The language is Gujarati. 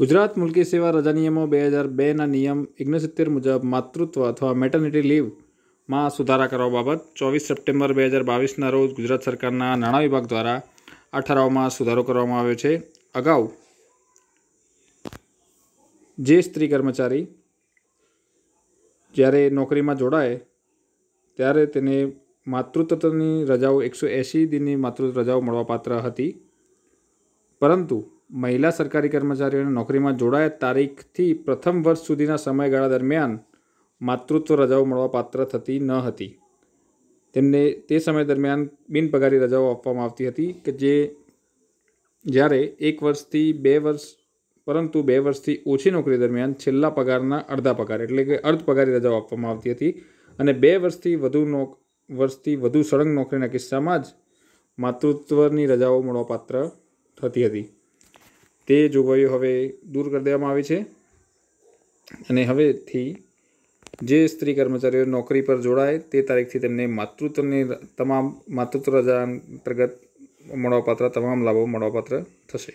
ગુજરાત મુલકી સેવા રજા નિયમો બે હજાર બેના નિયમ ઓગણસિત્તેર મુજબ માતૃત્વ અથવા મેટર્નિટી લીવમાં સુધારા કરવા બાબત ચોવીસ સપ્ટેમ્બર બે હજાર બાવીસના રોજ ગુજરાત સરકારના નાણાં વિભાગ દ્વારા આ ઠરાવમાં સુધારો કરવામાં આવ્યો છે અગાઉ જે સ્ત્રી કર્મચારી જ્યારે નોકરીમાં જોડાય ત્યારે તેને માતૃત્વની રજાઓ એકસો એંશી દિનની માતૃત્વ રજાઓ મળવાપાત્ર હતી પરંતુ મહિલા સરકારી કર્મચારીઓને નોકરીમાં જોડાયા તારીખથી પ્રથમ વર્ષ સુધીના સમયગાળા દરમિયાન માતૃત્વ રજાઓ મળવાપાત્ર થતી ન હતી તેમને તે સમય દરમિયાન બિનપગારી રજાઓ આપવામાં આવતી હતી કે જે જ્યારે એક વર્ષથી બે વર્ષ પરંતુ બે વર્ષથી ઓછી નોકરી દરમિયાન છેલ્લા પગારના અડધા પગાર એટલે કે અર્ધ પગારી રજાઓ આપવામાં આવતી હતી અને બે વર્ષથી વધુ નોક વર્ષથી વધુ સળંગ નોકરીના કિસ્સામાં જ માતૃત્વની રજાઓ મળવાપાત્ર થતી હતી તે જોગવાઈઓ હવે દૂર કરી દેવામાં આવી છે અને હવેથી જે સ્ત્રી કર્મચારીઓ નોકરી પર જોડાય તે તારીખથી તેમને માતૃત્વની તમામ માતૃત્વ રજા અંતર્ગત મળવાપાત્ર તમામ લાભો મળવાપાત્ર થશે